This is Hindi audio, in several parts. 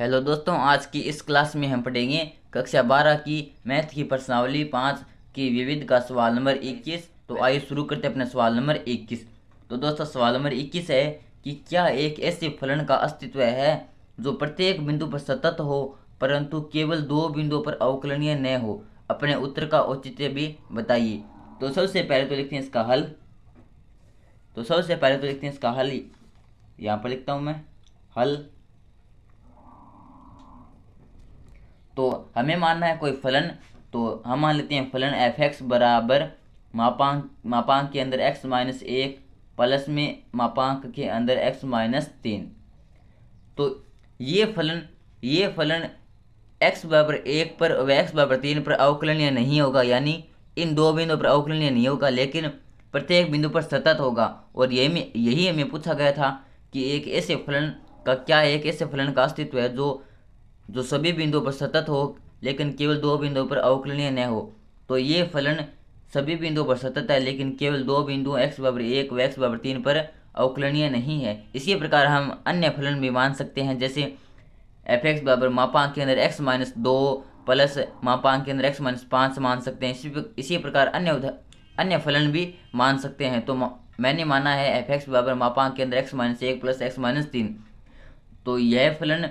हेलो दोस्तों आज की इस क्लास में हम पढ़ेंगे कक्षा बारह की मैथ की प्रश्नावली पाँच की विविध का सवाल नंबर इक्कीस तो आइए शुरू करते हैं अपना सवाल नंबर इक्कीस तो दोस्तों सवाल नंबर इक्कीस है कि क्या एक ऐसे फलन का अस्तित्व है जो प्रत्येक बिंदु पर सतत हो परंतु केवल दो बिंदुओं पर अवकलनीय न हो अपने उत्तर का औचित्य भी बताइए तो सबसे पहले तो लिखते हैं इसका हल तो सबसे पहले तो लिखते हैं इसका हल यहाँ पर लिखता हूँ मैं हल तो हमें मानना है कोई फलन तो हम मान लेते हैं फलन एफ एक्स बराबर मापांक मापांक के अंदर एक्स माइनस एक प्लस में मापांक के अंदर एक्स माइनस तीन तो ये फलन ये फलन एक्स बराबर एक पर व एक्स बराबर तीन पर अवकलनीय नहीं होगा यानी इन दो बिंदुओं पर अवकलनीय नहीं होगा लेकिन प्रत्येक बिंदु पर सतत होगा और यही यही हमें पूछा गया था कि एक ऐसे फलन का क्या एक ऐसे फलन का अस्तित्व है जो जो सभी बिंदुओं पर सतत हो लेकिन केवल दो बिंदुओं पर अवकलनीय न हो तो ये फलन सभी बिंदुओं पर सतत है लेकिन केवल दो बिंदु एक्स बराबर एक व एक्स बराबर तीन पर अवकलनीय नहीं है इसी प्रकार हम अन्य फलन भी मान सकते हैं जैसे एफ एक्स बराबर मापांक के अंदर एक्स माइनस दो प्लस मापांक के अंदर एक्स माइनस पाँच मान सकते हैं इसी इसी प्रकार अन्य अन्य फलन भी मान सकते हैं तो मैंने माना है एफ एक्स बराबर मापांक के अंदर एक्स माइनस एक प्लस एक्स माइनस तीन तो यह फलन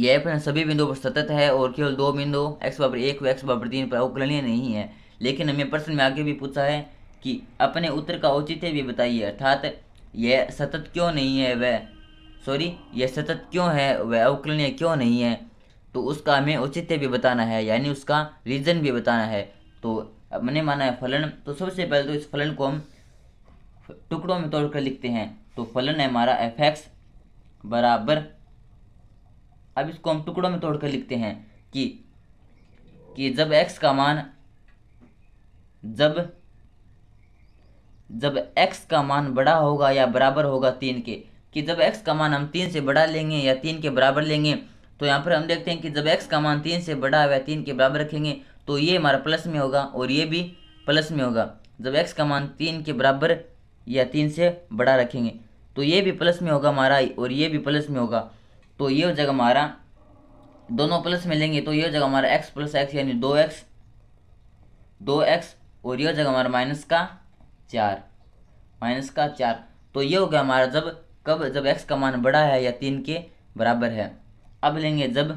यह अपने सभी बिंदुओं पर सतत है और केवल दो बिंदु एक्स बाबर एक व एक्स बाबर तीन पर अवकलनीय नहीं है लेकिन हमें प्रश्न में आगे भी पूछा है कि अपने उत्तर का औचित्य भी बताइए अर्थात यह सतत क्यों नहीं है वह सॉरी यह सतत क्यों है वह अवकलनीय क्यों नहीं है तो उसका हमें औचित्य भी बताना है यानी उसका रीजन भी बताना है तो मैंने माना है फलन तो सबसे पहले तो इस फलन को हम टुकड़ों में तोड़कर लिखते हैं तो फलन है हमारा एफ एक्स बराबर अब इसको हम टुकड़ों में तोड़कर लिखते हैं कि कि जब x का मान जब जब x का मान बड़ा होगा या बराबर होगा तीन के कि जब x का मान हम तीन से बड़ा लेंगे या तीन के बराबर लेंगे तो यहाँ पर हम देखते हैं कि जब x का मान तीन से बड़ा या तीन के बराबर रखेंगे तो ये हमारा प्लस में होगा और ये भी प्लस में होगा जब x का मान तीन के बराबर या तीन से बड़ा रखेंगे तो ये भी प्लस में होगा हमारा और ये भी प्लस में होगा तो ये हो जाएगा हमारा दोनों प्लस मिलेंगे तो ये हो जाएगा हमारा एक्स प्लस एक्स यानी दो एक्स दो एक्स और ये हो जाएगा हमारा माइनस का चार माइनस का चार तो ये हो गया हमारा जब कब जब एक्स का मान बड़ा है या तीन के बराबर है अब लेंगे जब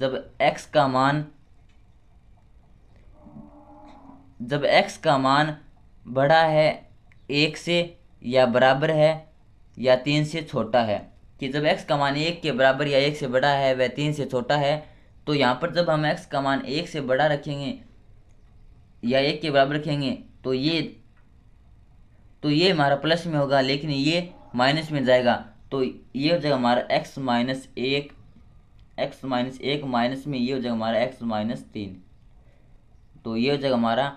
जब एक्स का मान जब एक्स का मान बड़ा है एक से या बराबर है या तीन से छोटा है कि जब एक्स कमान एक के बराबर या एक से बड़ा है वह तीन से छोटा है तो यहाँ पर जब हम एक्स कमान एक से बड़ा रखेंगे या एक के बराबर रखेंगे तो ये तो ये हमारा प्लस में होगा लेकिन ये माइनस में जाएगा तो ये हो जाएगा हमारा एक्स माइनस एक एक्स माइनस एक माइनस में ये हो जाएगा हमारा एक्स माइनस तीन तो ये हो जाएगा हमारा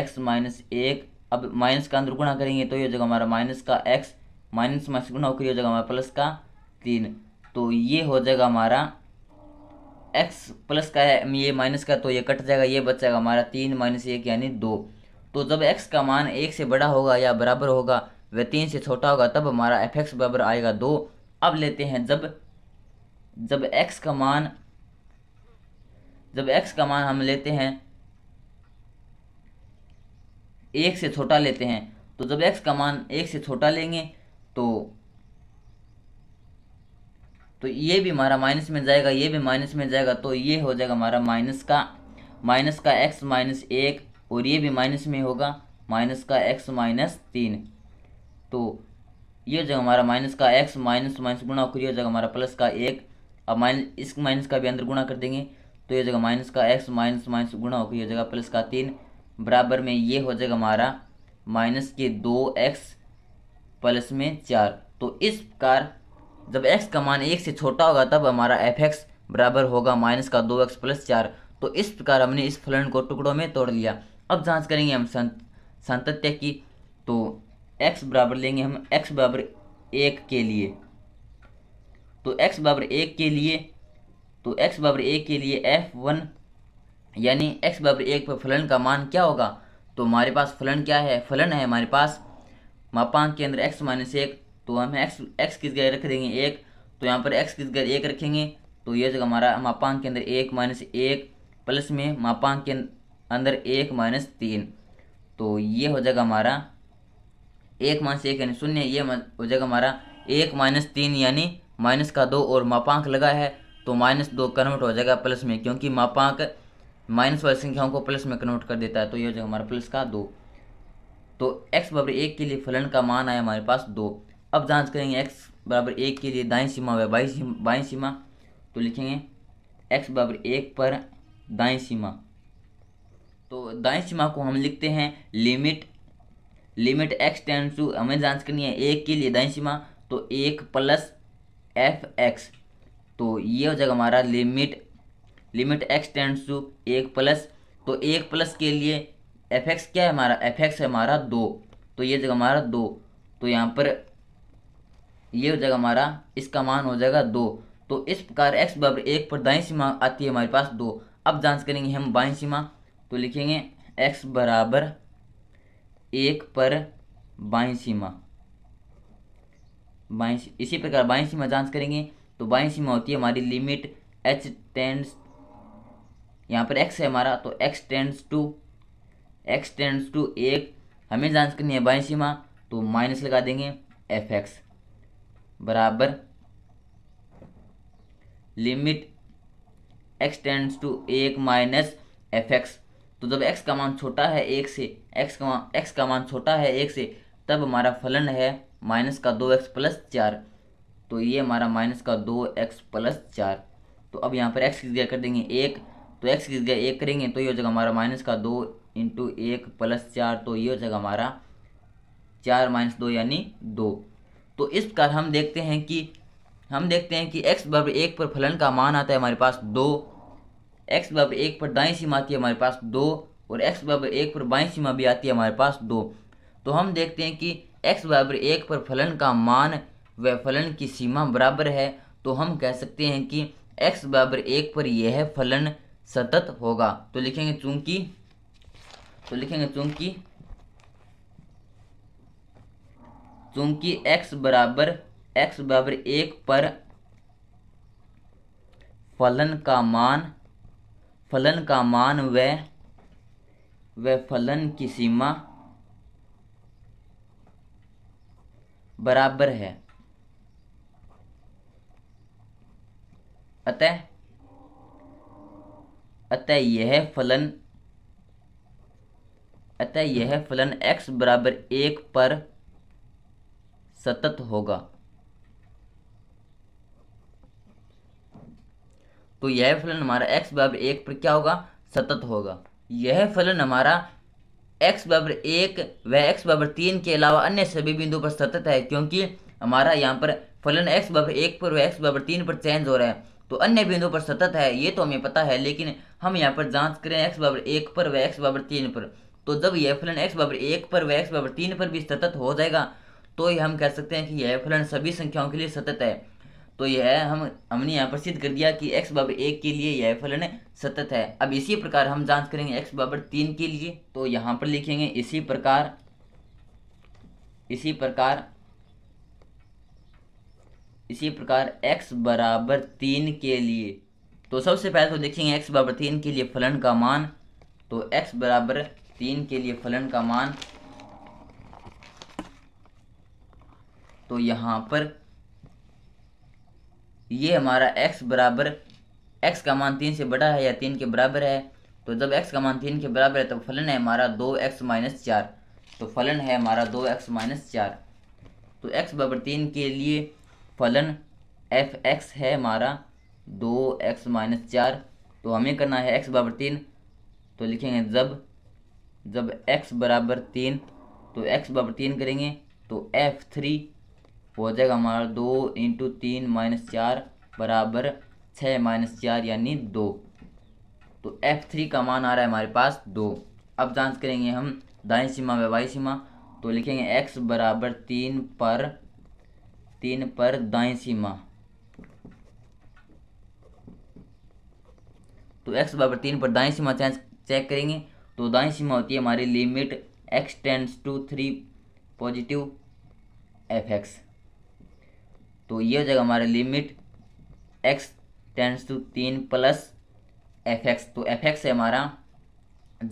एक्स माइनस एक अब माइनस का अंदर गुणा करेंगे तो ये हो जाएगा हमारा माइनस का एक्स माइनस माइनस नौकरी हो जाएगा हमारा प्लस का तीन तो ये हो जाएगा हमारा एक्स प्लस का है ये माइनस का तो ये कट जाएगा ये बच जाएगा हमारा तीन माइनस एक यानी दो तो जब एक्स का मान एक से बड़ा होगा या बराबर होगा वह तीन से छोटा होगा तब हमारा एफ एक्स बराबर आएगा दो अब लेते हैं जब जब एक्स का मान जब एक्स का मान हम लेते हैं एक से छोटा लेते हैं तो जब एक्स का मान एक से छोटा लेंगे तो तो ये भी हमारा माइनस में जाएगा ये भी माइनस में जाएगा तो ये हो जाएगा हमारा माइनस का माइनस का एक्स माइनस एक और ये भी माइनस में होगा माइनस का एक्स माइनस तीन तो ये हो जाएगा हमारा माइनस का एक्स माइनस माइनस गुणा होकर ये हो जाएगा हमारा प्लस का एक अब माइनस इस माइनस का भी अंदर गुणा कर देंगे तो ये हो जाएगा माइनस का एक्स माइनस माइनस गुणा होकर ये हो जाएगा प्लस का तीन बराबर में ये हो जाएगा हमारा माइनस के दो एक्स प्लस में चार तो इस प्रकार जब एक्स का मान एक से छोटा होगा तब हमारा एफ एक्स बराबर होगा माइनस का दो एक्स प्लस चार तो इस प्रकार हमने इस फलन को टुकड़ों में तोड़ लिया अब जांच करेंगे हम संत संतत्य की तो एक्स बराबर लेंगे हम एक्स बराबर एक के लिए तो एक्स बराबर एक के लिए तो एक्स बराबर एक के लिए एफ वन यानी एक्स बराबर एक पर फलन का मान क्या होगा तो हमारे पास फलन क्या है फलन है हमारे पास मापांक के अंदर एक्स माइनस एक तो हम एक्स एक्स किस गए रख देंगे एक तो यहाँ पर एक्स किस गए एक रखेंगे तो ये जगह हमारा मापांक के अंदर एक माइनस एक प्लस में मापांक के अंदर एक माइनस तीन तो ये हो जाएगा हमारा एक माइनस एक यानी शून्य ये हो जाएगा हमारा एक माइनस तीन यानी माइनस का दो और मापांक लगा है तो माइनस दो कन्वर्ट हो जाएगा प्लस में क्योंकि मापांक माइनस वाली संख्याओं को प्लस में कन्वर्ट कर देता है तो ये हो जाएगा हमारा प्लस का दो तो एक्स बराबर एक के लिए फलन का मान आया हमारे पास दो अब जांच करेंगे एक्स बराबर एक के लिए दाएं सीमा व बाई सीमा बाई सीमा तो लिखेंगे एक्स बराबर एक पर दाएं सीमा तो दाएं सीमा को हम लिखते हैं limit limit x tends to हमें जांच करनी है एक के लिए दाएं सीमा तो एक प्लस एफ एक्स तो ये हो जाएगा हमारा limit limit x tends to एक प्लस तो एक प्लस के लिए एफ एक्स क्या है हमारा एफ एक्स है हमारा दो तो ये जगह हमारा दो तो यहाँ पर ये हो जाएगा हमारा इसका मान हो जाएगा दो तो इस प्रकार एक्स बराबर एक पर दाई सीमा आती है हमारे पास दो अब जांच करेंगे हम बाई सीमा तो लिखेंगे एक्स बराबर एक पर बाई सीमा बाएं इसी प्रकार बाई सीमा जांच करेंगे तो बाई सीमा होती है हमारी लिमिट एच टेंड्स यहाँ पर एक्स है हमारा तो x tends to x tends to एक हमें जांच करनी है बाई सीमा तो माइनस लगा देंगे एफ एक्स बराबर लिमिट एक्स टेंड्स टू एक माइनस एफ एक्स तो जब एक्स का मान छोटा है एक से एक्स का मान एक्स का मान छोटा है एक से तब हमारा फलन है माइनस का दो एक्स प्लस चार तो ये हमारा माइनस का दो एक्स प्लस चार तो अब यहाँ पर एक्स की जगह कर देंगे एक तो एक्स की जगह एक करेंगे तो ये हो जाएगा हमारा माइनस का दो इंटू एक प्लस चार तो ये हो जाएगा हमारा चार माइनस दो यानी दो तो इस प्रकार हम देखते हैं कि हम देखते हैं कि एक्स बराबर एक पर फलन का मान आता है हमारे पास दो एक्स बराबर एक पर दाई सीमा आती है हमारे पास दो और एक्स बराबर एक पर बाई सीमा भी आती है हमारे पास दो तो हम देखते हैं कि एक्स बराबर एक पर फलन का मान व फलन की सीमा बराबर है तो हम कह सकते हैं कि एक्स बराबर एक पर यह फलन सतत होगा तो लिखेंगे चूंकि तो लिखेंगे चूंकि चूंकि x बराबर x बराबर एक पर फलन का मान फलन का मान व व फलन की सीमा बराबर है अतः अतः यह फलन अतः यह फलन x बराबर एक पर सतत होगा तो यह फलन हमारा x बराबर एक पर क्या होगा सतत होगा यह फलन हमारा x बराबर एक व x बराबर तीन के अलावा अन्य सभी बिंदु पर सतत है क्योंकि हमारा यहाँ पर फलन x बराबर एक पर व x बराबर तीन पर चेंज हो रहा है तो अन्य बिंदु पर सतत है ये तो हमें पता है लेकिन हम यहाँ पर जांच करें x बराबर एक पर व x बराबर तीन पर तो जब यह फलन एक्स बराबर एक पर व एक्स बराबर तीन पर भी सतत हो जाएगा तो ये हम कह सकते हैं कि यह फलन सभी संख्याओं के लिए सतत है तो यह हम हमने यहाँ पर सिद्ध कर दिया कि एक्स बराबर एक के लिए यह फलन सतत है अब इसी प्रकार हम जांच करेंगे एक्स बराबर तीन के लिए तो यहाँ पर लिखेंगे इसी प्रकार इसी प्रकार इसी प्रकार x बराबर तीन के लिए तो सबसे पहले तो देखेंगे x बराबर तीन के लिए फलन का मान तो x बराबर तीन के लिए फलन का मान तो यहाँ पर ये हमारा x बराबर x का मान तीन से बड़ा है या तीन के बराबर है तो जब x का मान तीन के बराबर है तो फलन है हमारा दो एक्स माइनस चार तो फलन है हमारा दो एक्स माइनस चार तो x बराबर तीन के लिए फलन एफ एक्स है हमारा दो एक्स माइनस चार तो हमें करना है x बराबर तीन तो लिखेंगे जब जब x बराबर तीन तो x बराबर तीन करेंगे तो एफ थ्री हो जाएगा हमारा दो इंटू तीन माइनस चार बराबर छः माइनस चार यानी दो तो एफ थ्री का मान आ रहा है हमारे पास दो अब जांच करेंगे हम दाएं सीमा व सीमा तो लिखेंगे एक्स बराबर तीन पर तीन पर दाएं सीमा तो एक्स बराबर तीन पर दाएं सीमा चेक करेंगे तो दाई सीमा होती है हमारी limit x tends to three positive f x तो ये हो जाएगा हमारा लिमिट एक्स टेंस टू तीन प्लस एफ एक्स तो एफ एक्स है हमारा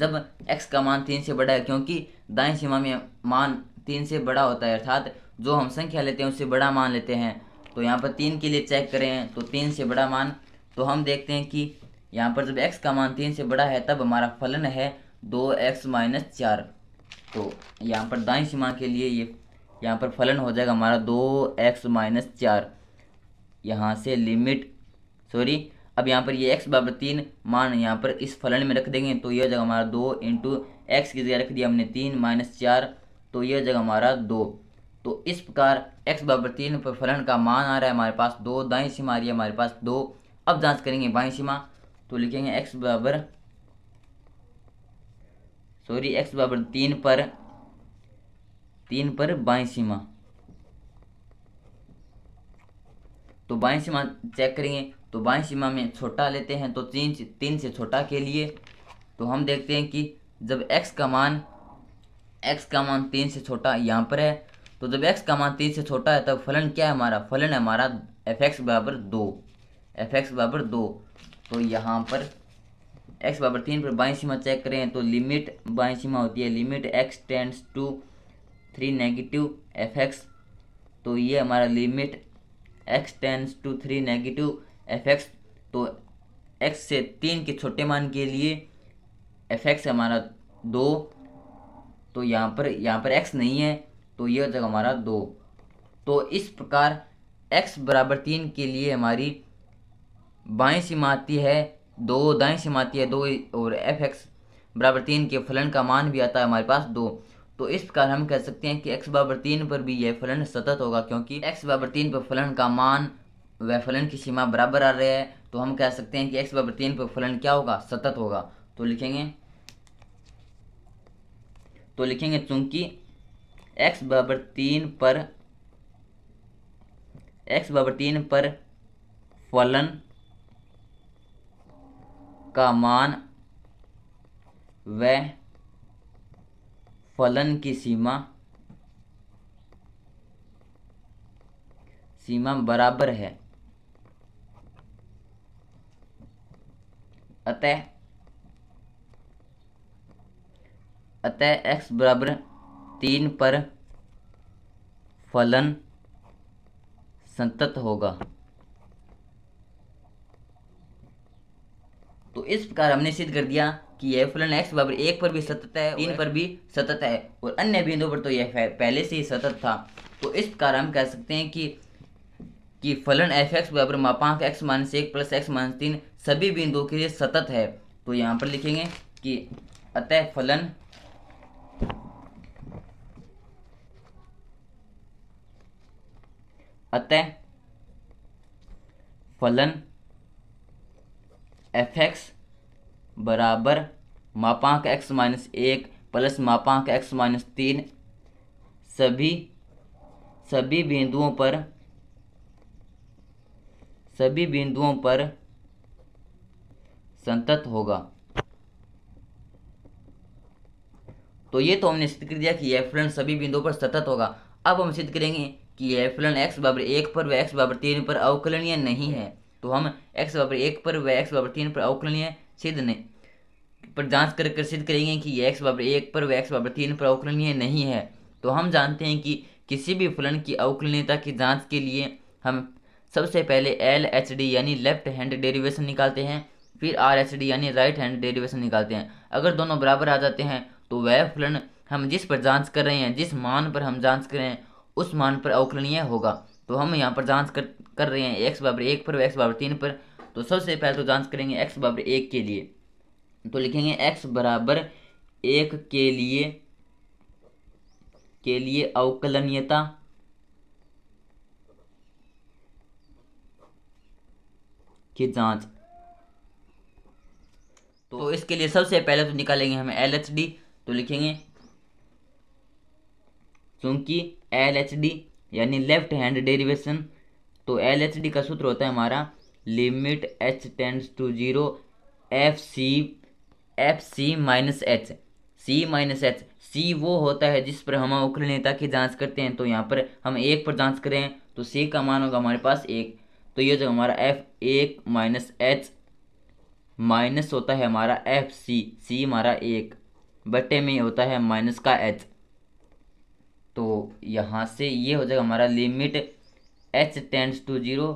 जब एक्स का मान तीन से बड़ा है क्योंकि दाएं सीमा में मान तीन से बड़ा होता है अर्थात जो हम संख्या लेते हैं उससे बड़ा मान लेते हैं तो यहाँ पर तीन के लिए चेक करें तो तीन से बड़ा मान तो हम देखते हैं कि यहाँ पर जब एक्स का मान तीन से बड़ा है तब हमारा फलन है दो एक्स माइनस चार तो यहाँ पर दाई सीमा के लिए ये यहाँ पर फलन हो जाएगा हमारा दो एक्स माइनस चार यहाँ से लिमिट सॉरी अब यहाँ पर ये एक्स बराबर तीन मान यहाँ पर इस फलन में रख देंगे तो यह जगह हमारा दो इंटू एक्स की जगह रख दिया हमने तीन माइनस चार तो यह जगह हमारा दो तो इस प्रकार एक्स बराबर तीन पर फलन का मान आ रहा है हमारे पास दो दाई सीमा आ रही है हमारे पास दो अब जांच करेंगे बाई सीमा तो लिखेंगे एक्स बराबर सॉरी एक्स बराबर तीन पर तीन पर बाई सीमा तो बाई सीमा चेक करेंगे तो बाई सीमा में छोटा लेते हैं तो तीन तीन से छोटा के लिए तो हम देखते हैं कि जब x का मान x का मान तीन से छोटा यहाँ पर है तो जब x का मान तीन से छोटा है तब फलन क्या है हमारा फलन है हमारा एफ एक्स बराबर दो एफ एक्स बराबर दो तो यहाँ पर एक्स बराबर तीन पर बाई सीमा चेक करें तो लिमिट बाई सीमा होती है limit x tends to three negative f x तो ये हमारा limit x tends to three negative f x तो एक्स से तीन के छोटे मान के लिए एफ एक्स हमारा दो तो यहाँ पर यहाँ पर एक्स नहीं है तो ये हो जाएगा हमारा दो तो इस प्रकार एक्स बराबर तीन के लिए हमारी बाई सीमा आती है दो दाएं से आती है दो और एफ एक्स बराबर तीन के फलन का मान भी आता है हमारे पास दो तो इस प्रकार हम कह सकते हैं कि एक्स बराबर तीन पर भी यह फलन सतत होगा क्योंकि एक्स बराबर तीन पर फलन का मान व फलन की सीमा बराबर आ रहा है तो हम कह सकते हैं कि एक्स बराबर तीन पर फलन क्या होगा सतत होगा तो लिखेंगे तो लिखेंगे चूंकि एक्स बराबर तीन पर एक्स बराबर तीन पर फलन का मान व फलन की सीमा सीमा बराबर है अतः अतः x बराबर तीन पर फलन संतत होगा तो इस प्रकार हमने सिद्ध कर दिया कि यह फलन एक्स बराबर एक पर भी सतत है तीन पर भी सतत है और अन्य बिंदुओं पर तो यह पहले से ही सतत था तो इस प्रकार हम कह सकते हैं कि कि फलन एफ एक्स बराबर मापांक एक्स माइनस एक प्लस एक्स माइनस तीन सभी बिंदुओं के लिए सतत है तो यहाँ पर लिखेंगे कि अतः फलन अतः फलन एफ एक्स बराबर मापांक एक्स माइनस एक प्लस मापांक एक्स माइनस तीन सभी सभी बिंदुओं पर सभी बिंदुओं पर संतत होगा तो ये तो हमने सिद्ध कर दिया कि यह फलन सभी बिंदुओं पर सतत होगा अब हम सिद्ध करेंगे कि यह फलन एक्स बराबर एक पर व एक्स बराबर तीन पर अवकलनीय नहीं है तो हम एक्स बराबर एक पर व एक्स बराबर तीन पर अवकलनीय सिद्ध नहीं पर जांच कर कर सिद्ध करेंगे कि ये एक्स बराबर एक पर व एक्स बराबर तीन पर अवकलनीय नहीं है तो हम जानते हैं कि किसी भी फलन की अवकलनीयता की जाँच के लिए हम सबसे पहले एल एच डी यानी लेफ्ट हैंड डेरिवेशन निकालते हैं फिर आर एच डी यानी राइट हैंड डेरिवेशन निकालते हैं अगर दोनों बराबर आ जाते हैं तो वह फलन हम जिस पर जाँच कर रहे हैं जिस मान पर हम जाँच कर रहे हैं उस मान पर अवकलनीय होगा तो हम यहाँ पर जांच कर कर रहे हैं एक्स बराबर एक पर एक्स बराबर तीन पर तो सबसे पहले तो जांच करेंगे एक्स बराबर एक के लिए तो लिखेंगे एक्स बराबर एक के लिए के लिए अवकलनीयता की जांच तो इसके लिए सबसे पहले तो निकालेंगे हम एल एच डी तो लिखेंगे चूंकि एल एच डी यानी लेफ्ट हैंड डेरिवेशन तो एल एच डी का सूत्र होता है हमारा limit h tends to zero f c f c minus h c minus h c वो होता है जिस पर हम अवक्रलनीयता की जांच करते हैं तो यहाँ पर हम एक पर जांच करें तो सी का मान होगा हमारे पास एक तो ये जो हमारा एफ एक माइनस एच माइनस होता है हमारा एफ सी सी हमारा एक बटे में होता है माइनस का एच तो यहाँ से ये हो जाएगा हमारा limit h tends to zero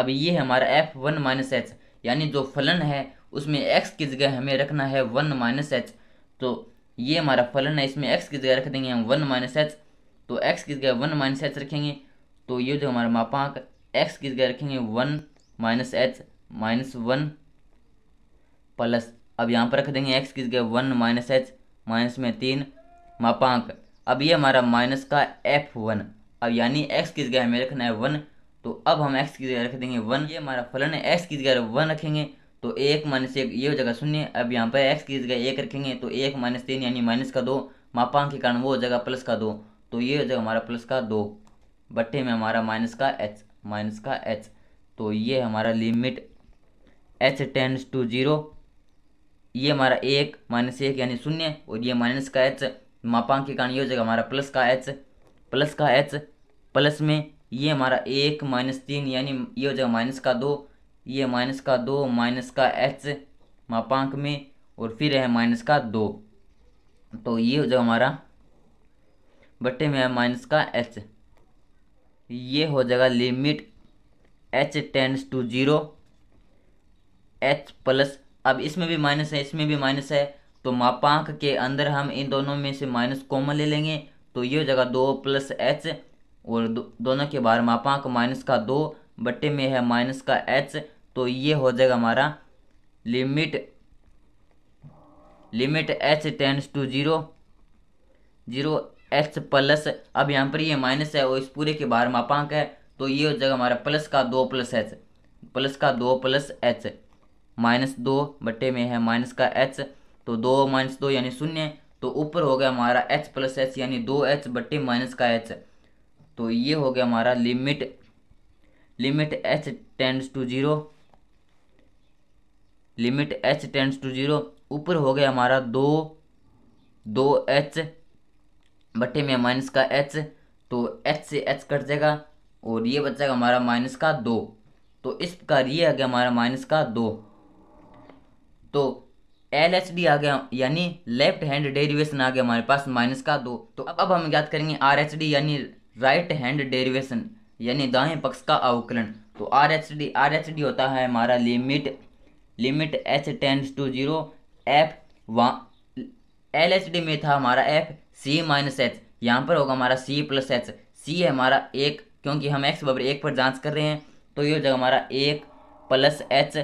अब ये है हमारा एफ वन माइनस एच यानी जो फलन है उसमें एक्स की जगह हमें रखना है वन माइनस एच तो ये हमारा फलन है इसमें एक्स की जगह रख देंगे हम वन माइनस एच तो एक्स की जगह वन माइनस एच रखेंगे तो ये जो हमारा मापांक एक्स की जगह रखेंगे one minus h minus one plus अब यहाँ पर रख देंगे एक्स की जगह वन माइनस एच माइनस में तीन मापांक अब ये हमारा माइनस का एफ वन अब यानी एक्स की जगह हमें रखना है वन तो अब हम एक्स की जगह रख देंगे वन ये हमारा फलन है एक्स की जगह वन रखेंगे तो एक माइनस एक ये हो जाएगा शून्य अब यहाँ पर एक्स की जगह एक रखेंगे तो एक माइनस तीन यानी माइनस का दो मापांक के कारण वो हो जाएगा प्लस का दो तो ये हो जाएगा हमारा प्लस का दो बट्टे में हमारा माइनस का एच माइनस का एच तो ये हमारा limit h tends to zero ये हमारा एक माइनस एक यानी शून्य और ये माइनस का एच मापांक के कारण ये हो जाएगा हमारा प्लस का एच प्लस का एच प्लस में ये हमारा एक माइनस तीन यानी ये हो जाएगा माइनस का दो ये माइनस का दो माइनस का एच मापांक में और फिर है माइनस का दो तो ये हो जाएगा हमारा बट्टे में है माइनस का एच ये हो जाएगा limit h tends to zero h plus अब इसमें भी माइनस है इसमें भी माइनस है तो मापांक के अंदर हम इन दोनों में से माइनस कॉमन ले लेंगे तो ये हो जाएगा दो प्लस एच और दो, दोनों के बाहर मापांक माइनस का दो बट्टे में है माइनस का एच तो ये हो जाएगा हमारा limit limit h tends to zero zero h plus अब यहाँ पर ये माइनस है और इस पूरे के बाहर मापांक है तो ये हो जाएगा हमारा प्लस का दो प्लस एच प्लस का दो प्लस एच माइनस दो बट्टे में है माइनस का एच तो दो माइनस दो यानी शून्य तो ऊपर हो गया हमारा एच प्लस एच यानी दो एच बट्टे माइनस का एच तो ये हो गया हमारा limit limit h tends to zero limit h tends to zero ऊपर हो गया हमारा दो दो एच बट्टे में माइनस का एच तो एच से एच कट जाएगा और ये जाएगा हमारा माइनस का दो तो इस प्रकार ये आ गया हमारा माइनस का दो तो एल एच डी आ गया यानी लेफ्ट हैंड डेरिवेशन आ गया हमारे पास माइनस का दो तो अब हम याद करेंगे आर एच डी यानी राइट हैंड डेरिवेशन यानी दाएं पक्ष का अवकलन तो R H D R H D होता है हमारा limit limit h tends to zero f वा एल एच डी में था हमारा एफ सी माइनस एच यहाँ पर होगा हमारा सी प्लस एच सी है हमारा एक क्योंकि हम एक्स बराबर एक पर जांच कर रहे हैं तो ये हो जाएगा हमारा एक प्लस एच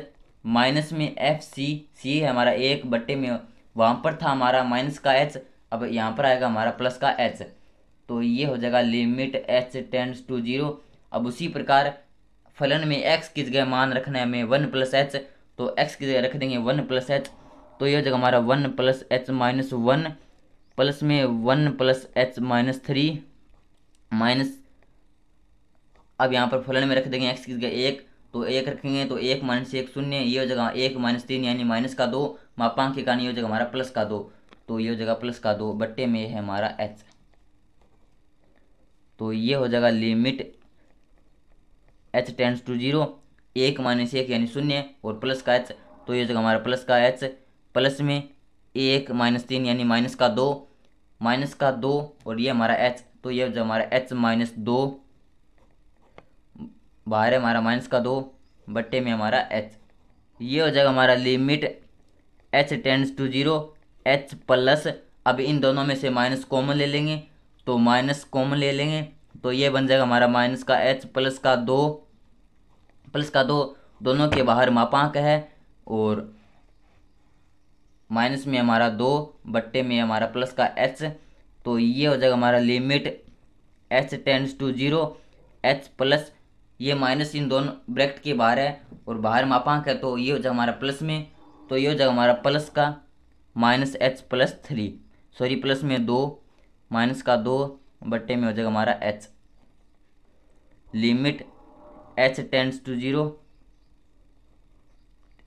माइनस में एफ सी सी हमारा एक बट्टे में वहाँ पर था हमारा माइनस का एच अब यहाँ पर आएगा हमारा प्लस का एच तो ये हो जाएगा limit h tends to zero अब उसी प्रकार फलन में एक्स की जगह मान रखना है हमें वन प्लस एच तो एक्स की जगह रख देंगे वन प्लस एच तो ये हो जाएगा हमारा one plus h minus one plus में one plus h minus three minus अब यहाँ पर फलन में रख देंगे एक्स की जगह एक तो एक रखेंगे तो एक माइनस एक शून्य ये हो जाएगा एक माइनस तीन यानी माइनस का दो मापांक का नहीं ये हो जाएगा हमारा प्लस का दो तो ये हो जाएगा प्लस का दो बट्टे में है हमारा एच तो ये हो जाएगा limit h tends to zero एक माइनस एक यानी शून्य और प्लस का एच तो ये हो जाएगा हमारा प्लस का एच प्लस में एक माइनस तीन यानी माइनस का दो माइनस का दो और ये हमारा एच तो ये हो जाएगा हमारा एच माइनस दो बाहर है हमारा माइनस का दो बट्टे में हमारा एच ये हो जाएगा हमारा limit h tends to zero h plus अब इन दोनों में से माइनस कॉमन ले लेंगे तो माइनस कॉमन ले लेंगे तो ये बन जाएगा हमारा माइनस का एच प्लस का दो प्लस का दो दोनों के बाहर मापांक है और माइनस में हमारा दो बट्टे में हमारा प्लस का एच तो ये हो जाएगा हमारा limit h tends to zero h plus ये माइनस इन दोनों ब्रैकेट के बाहर है और बाहर मापांक है तो ये हो जाएगा हमारा प्लस में तो ये हो जाएगा हमारा प्लस का minus h plus three sorry plus में दो माइनस का दो बट्टे में हो जाएगा हमारा h limit h tends to zero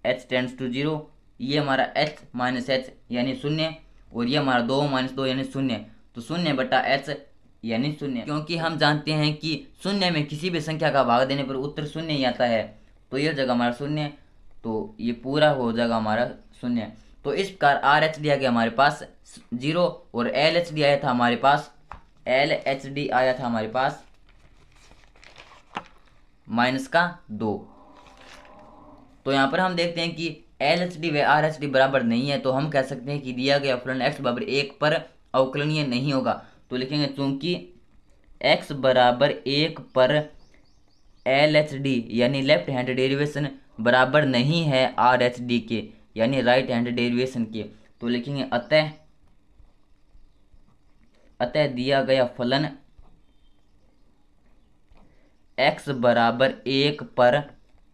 h tends to zero ये हमारा एच माइनस एच यानी शून्य और ये हमारा दो माइनस दो यानी शून्य तो शून्य बटा एच यानी शून्य क्योंकि हम जानते हैं कि शून्य में किसी भी संख्या का भाग देने पर उत्तर शून्य ही आता है तो यह जगह हमारा शून्य तो ये पूरा हो जाएगा हमारा शून्य तो इस प्रकार आर एच डी आ गया हमारे पास जीरो और एल एच डी आया था हमारे पास एल एच डी आया था हमारे पास माइनस का दो तो यहाँ पर हम देखते हैं कि एल एच डी व आर एच डी बराबर नहीं है तो हम कह सकते हैं कि दिया गया फलन एक्स बराबर एक पर अवकलनीय नहीं होगा तो लिखेंगे चूंकि एक्स बराबर एक पर एल एच डी यानी लेफ्ट हैंड डेरिवेशन बराबर नहीं है आर एच डी के यानी राइट हैंड डेरिवेशन के तो लिखेंगे अतः अतः दिया गया फलन x बराबर एक पर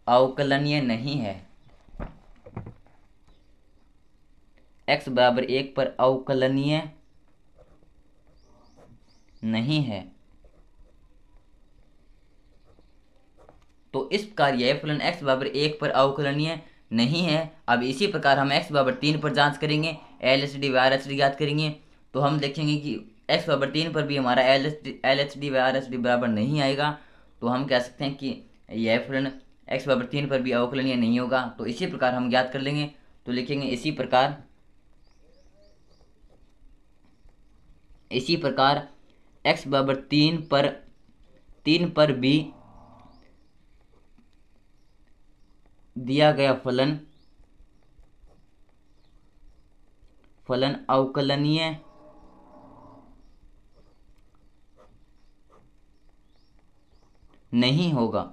अवकलनीय नहीं है एक्स बराबर एक पर अवकलनीय नहीं है तो इस प्रकार यह फलन एक्स बराबर एक पर अवकलनीय नहीं है अब इसी प्रकार हम एक्स बराबर तीन पर जांच करेंगे एल एच डी वाई एच डी याद करेंगे तो हम देखेंगे कि एक्स बराबर तीन पर भी हमारा L H D L H D वाई एच डी बराबर नहीं आएगा तो हम कह सकते हैं कि यह फलन एक्स बराबर तीन पर भी अवकलनीय नहीं होगा तो इसी प्रकार हम ज्ञात कर लेंगे तो लिखेंगे इसी प्रकार इसी प्रकार एक्स बराबर तीन पर तीन पर भी दिया गया फलन फलन अवकलनीय नहीं होगा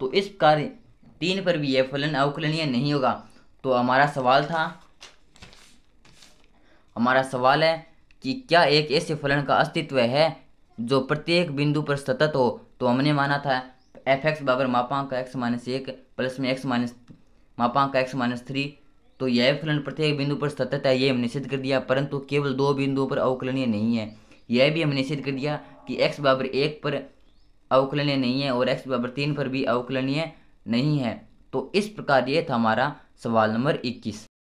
तो इस कार्य तीन पर भी यह फलन अवकलनीय नहीं होगा तो हमारा सवाल था हमारा सवाल है कि क्या एक ऐसे फलन का अस्तित्व है जो प्रत्येक बिंदु पर सतत हो तो हमने माना था एफ एक्स बाबर मापांक का एक्स माइनस एक प्लस में एक्स माइनस मापांक का एक्स माइनस थ्री तो यह फलन प्रत्येक बिंदु पर सतत है यह हमने सिद्ध कर दिया परंतु केवल दो बिंदुओं पर अवकलनीय नहीं है यह भी हमने सिद्ध कर दिया कि एक्स बाबर एक पर अवकलनीय नहीं है और एक्स बाबर तीन पर भी अवकलनीय नहीं है तो इस प्रकार ये था हमारा सवाल नंबर इक्कीस